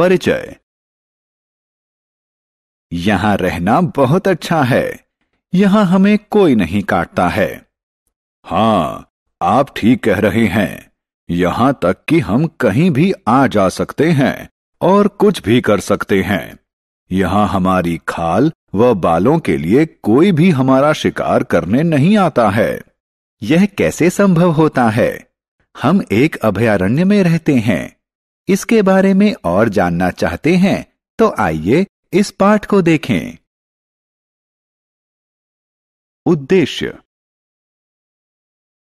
परिचय यहां रहना बहुत अच्छा है यहां हमें कोई नहीं काटता है हां आप ठीक कह रहे हैं यहां तक कि हम कहीं भी आ जा सकते हैं और कुछ भी कर सकते हैं यहां हमारी खाल व बालों के लिए कोई भी हमारा शिकार करने नहीं आता है यह कैसे संभव होता है हम एक अभयारण्य में रहते हैं इसके बारे में और जानना चाहते हैं तो आइए इस पाठ को देखें उद्देश्य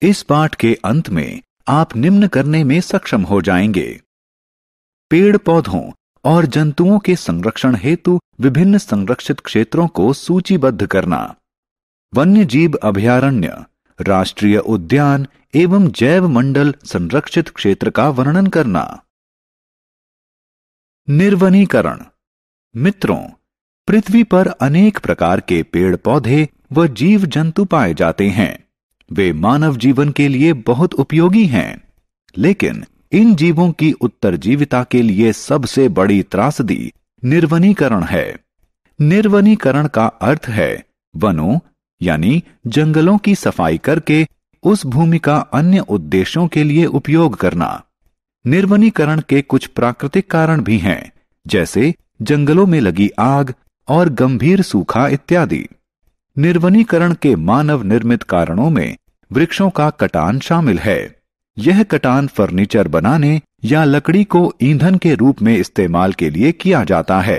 इस पाठ के अंत में आप निम्न करने में सक्षम हो जाएंगे पेड़ पौधों और जंतुओं के संरक्षण हेतु विभिन्न संरक्षित क्षेत्रों को सूचीबद्ध करना वन्य जीव अभयारण्य राष्ट्रीय उद्यान एवं जैव मंडल संरक्षित क्षेत्र का वर्णन करना निर्वनीकरण मित्रों पृथ्वी पर अनेक प्रकार के पेड़ पौधे व जीव जंतु पाए जाते हैं वे मानव जीवन के लिए बहुत उपयोगी हैं लेकिन इन जीवों की उत्तर जीविता के लिए सबसे बड़ी त्रासदी निर्वनीकरण है निर्वनीकरण का अर्थ है वनों यानी जंगलों की सफाई करके उस भूमि का अन्य उद्देश्यों के लिए उपयोग करना निर्वनीकरण के कुछ प्राकृतिक कारण भी हैं जैसे जंगलों में लगी आग और गंभीर सूखा इत्यादि निर्वनीकरण के मानव निर्मित कारणों में वृक्षों का कटान शामिल है यह कटान फर्नीचर बनाने या लकड़ी को ईंधन के रूप में इस्तेमाल के लिए किया जाता है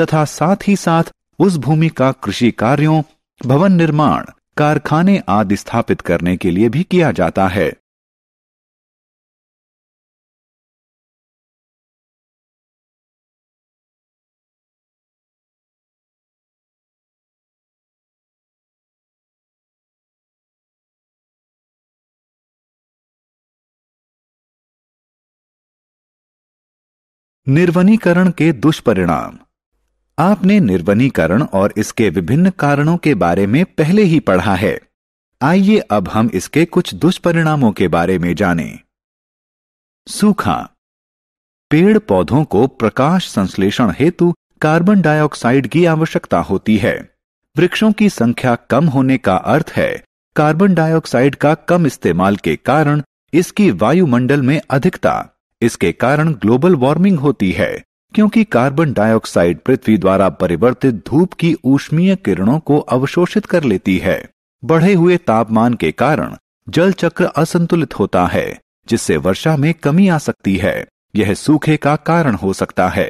तथा साथ ही साथ उस भूमि का कृषि कार्यों भवन निर्माण कारखाने आदि स्थापित करने के लिए भी किया जाता है निर्वनीकरण के दुष्परिणाम आपने निर्वनीकरण और इसके विभिन्न कारणों के बारे में पहले ही पढ़ा है आइए अब हम इसके कुछ दुष्परिणामों के बारे में जानें। सूखा पेड़ पौधों को प्रकाश संश्लेषण हेतु कार्बन डाइऑक्साइड की आवश्यकता होती है वृक्षों की संख्या कम होने का अर्थ है कार्बन डाइऑक्साइड का कम इस्तेमाल के कारण इसकी वायुमंडल में अधिकता इसके कारण ग्लोबल वार्मिंग होती है क्योंकि कार्बन डाइऑक्साइड पृथ्वी द्वारा परिवर्तित धूप की ऊष्मीय किरणों को अवशोषित कर लेती है बढ़े हुए तापमान के कारण जल चक्र असंतुलित होता है जिससे वर्षा में कमी आ सकती है यह सूखे का कारण हो सकता है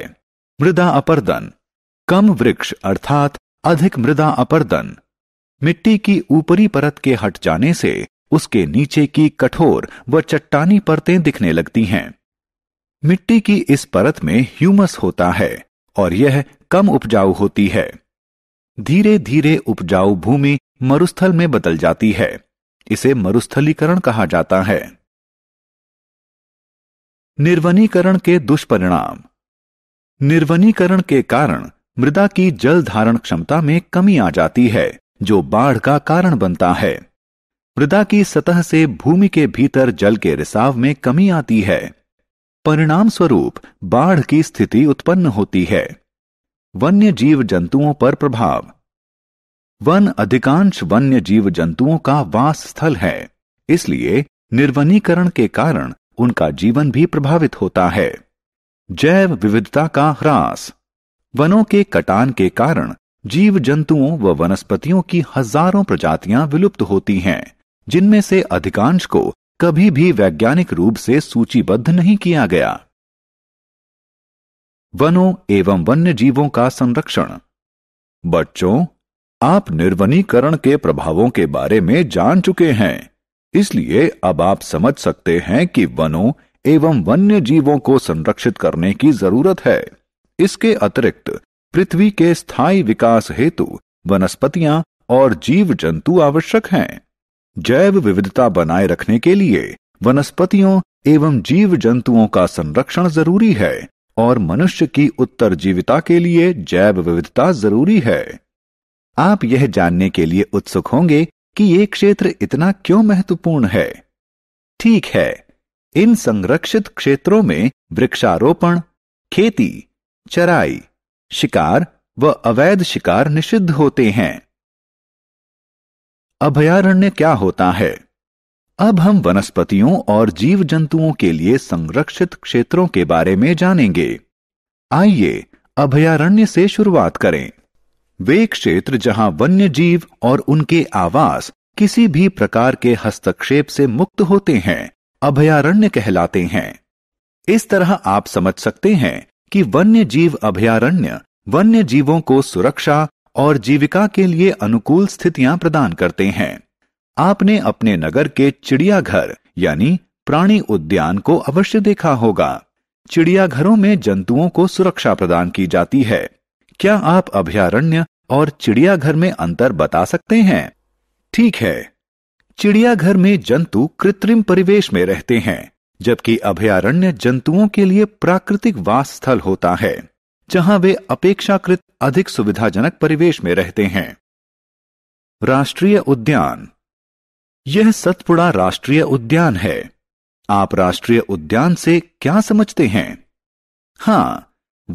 मृदा अपर्दन कम वृक्ष अर्थात अधिक मृदा अपर्दन मिट्टी की ऊपरी परत के हट जाने से उसके नीचे की कठोर व चट्टानी परतें दिखने लगती हैं मिट्टी की इस परत में ह्यूमस होता है और यह कम उपजाऊ होती है धीरे धीरे उपजाऊ भूमि मरुस्थल में बदल जाती है इसे मरुस्थलीकरण कहा जाता है निर्वनीकरण के दुष्परिणाम निर्वनीकरण के कारण मृदा की जल धारण क्षमता में कमी आ जाती है जो बाढ़ का कारण बनता है मृदा की सतह से भूमि के भीतर जल के रिसाव में कमी आती है परिणाम स्वरूप बाढ़ की स्थिति उत्पन्न होती है वन्य जीव जंतुओं पर प्रभाव वन अधिकांश वन्य जीव जंतुओं का वास स्थल है इसलिए निर्वनीकरण के कारण उनका जीवन भी प्रभावित होता है जैव विविधता का ह्रास वनों के कटान के कारण जीव जंतुओं व वनस्पतियों की हजारों प्रजातियां विलुप्त होती हैं जिनमें से अधिकांश को कभी भी वैज्ञानिक रूप से सूचीबद्ध नहीं किया गया वनों एवं वन्य जीवों का संरक्षण बच्चों आप निर्वनीकरण के प्रभावों के बारे में जान चुके हैं इसलिए अब आप समझ सकते हैं कि वनों एवं वन्य जीवों को संरक्षित करने की जरूरत है इसके अतिरिक्त पृथ्वी के स्थायी विकास हेतु वनस्पतियां और जीव जंतु आवश्यक हैं जैव विविधता बनाए रखने के लिए वनस्पतियों एवं जीव जंतुओं का संरक्षण जरूरी है और मनुष्य की उत्तर जीविता के लिए जैव विविधता जरूरी है आप यह जानने के लिए उत्सुक होंगे कि ये क्षेत्र इतना क्यों महत्वपूर्ण है ठीक है इन संरक्षित क्षेत्रों में वृक्षारोपण खेती चराई शिकार व अवैध शिकार निषिद्ध होते हैं अभयारण्य क्या होता है अब हम वनस्पतियों और जीव जंतुओं के लिए संरक्षित क्षेत्रों के बारे में जानेंगे आइए अभयारण्य से शुरुआत करें वे क्षेत्र जहां वन्य जीव और उनके आवास किसी भी प्रकार के हस्तक्षेप से मुक्त होते हैं अभयारण्य कहलाते हैं इस तरह आप समझ सकते हैं कि वन्य जीव अभयारण्य वन्य जीवों को सुरक्षा और जीविका के लिए अनुकूल स्थितियां प्रदान करते हैं आपने अपने नगर के चिड़ियाघर यानी प्राणी उद्यान को अवश्य देखा होगा चिड़ियाघरों में जंतुओं को सुरक्षा प्रदान की जाती है क्या आप अभ्यारण्य और चिड़ियाघर में अंतर बता सकते हैं ठीक है चिड़ियाघर में जंतु कृत्रिम परिवेश में रहते हैं जबकि अभ्यारण्य जंतुओं के लिए प्राकृतिक वास स्थल होता है जहां वे अपेक्षाकृत अधिक सुविधाजनक परिवेश में रहते हैं राष्ट्रीय उद्यान यह सतपुड़ा राष्ट्रीय उद्यान है आप राष्ट्रीय उद्यान से क्या समझते हैं हां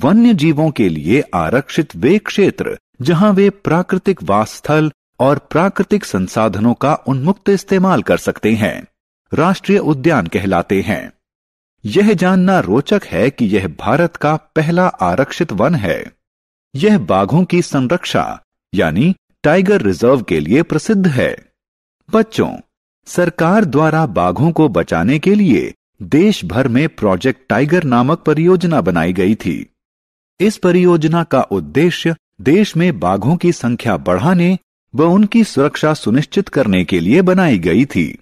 वन्य जीवों के लिए आरक्षित वे क्षेत्र जहां वे प्राकृतिक वासस्थल और प्राकृतिक संसाधनों का उन्मुक्त इस्तेमाल कर सकते हैं राष्ट्रीय उद्यान कहलाते हैं यह जानना रोचक है कि यह भारत का पहला आरक्षित वन है यह बाघों की संरक्षा यानी टाइगर रिजर्व के लिए प्रसिद्ध है बच्चों सरकार द्वारा बाघों को बचाने के लिए देश भर में प्रोजेक्ट टाइगर नामक परियोजना बनाई गई थी इस परियोजना का उद्देश्य देश में बाघों की संख्या बढ़ाने व उनकी सुरक्षा सुनिश्चित करने के लिए बनाई गई थी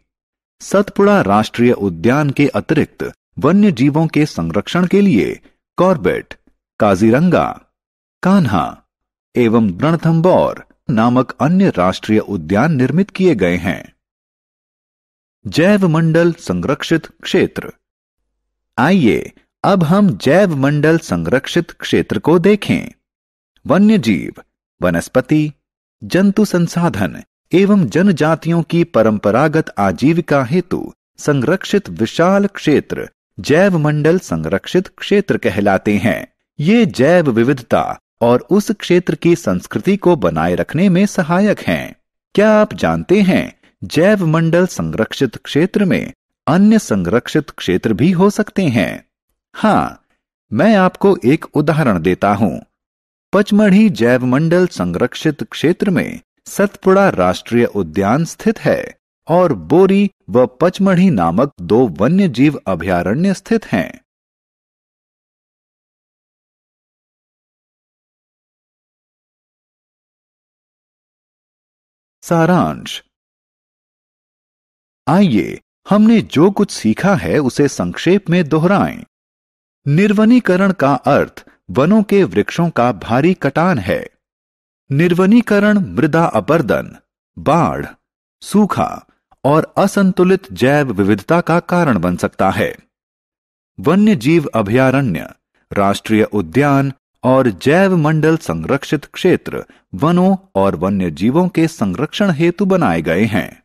सतपुड़ा राष्ट्रीय उद्यान के अतिरिक्त वन्य जीवों के संरक्षण के लिए कॉर्बेट काजीरंगा कान्हा एवं रणथम्बौर नामक अन्य राष्ट्रीय उद्यान निर्मित किए गए हैं जैव मंडल संरक्षित क्षेत्र आइए अब हम जैव मंडल संरक्षित क्षेत्र को देखें वन्य जीव वनस्पति जंतु संसाधन एवं जनजातियों की परंपरागत आजीविका हेतु संरक्षित विशाल क्षेत्र जैव मंडल संरक्षित क्षेत्र कहलाते हैं ये जैव विविधता और उस क्षेत्र की संस्कृति को बनाए रखने में सहायक हैं। क्या आप जानते हैं जैव मंडल संरक्षित क्षेत्र में अन्य संरक्षित क्षेत्र भी हो सकते हैं हाँ मैं आपको एक उदाहरण देता हूं पचमढ़ी जैव मंडल संरक्षित क्षेत्र में सतपुड़ा राष्ट्रीय उद्यान स्थित है और बोरी व पचमढ़ी नामक दो वन्य जीव अभ्यारण्य स्थित हैं सारांश आइए हमने जो कुछ सीखा है उसे संक्षेप में दोहराएं। निर्वनीकरण का अर्थ वनों के वृक्षों का भारी कटान है निर्वनीकरण मृदा अपर्दन बाढ़ सूखा और असंतुलित जैव विविधता का कारण बन सकता है वन्य जीव अभयारण्य राष्ट्रीय उद्यान और जैव मंडल संरक्षित क्षेत्र वनों और वन्य जीवों के संरक्षण हेतु बनाए गए हैं